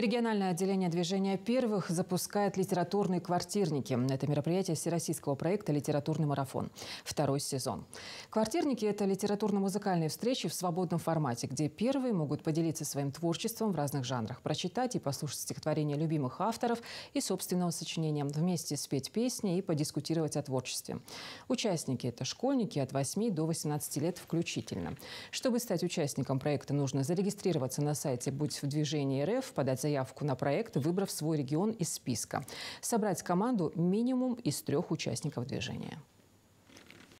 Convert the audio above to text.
Региональное отделение движения первых запускает литературные квартирники. Это мероприятие всероссийского проекта «Литературный марафон». Второй сезон. Квартирники – это литературно-музыкальные встречи в свободном формате, где первые могут поделиться своим творчеством в разных жанрах, прочитать и послушать стихотворения любимых авторов и собственного сочинения, вместе спеть песни и подискутировать о творчестве. Участники – это школьники от 8 до 18 лет включительно. Чтобы стать участником проекта, нужно зарегистрироваться на сайте «Будь в движении РФ», подать заявление заявку на проект, выбрав свой регион из списка. Собрать команду минимум из трех участников движения.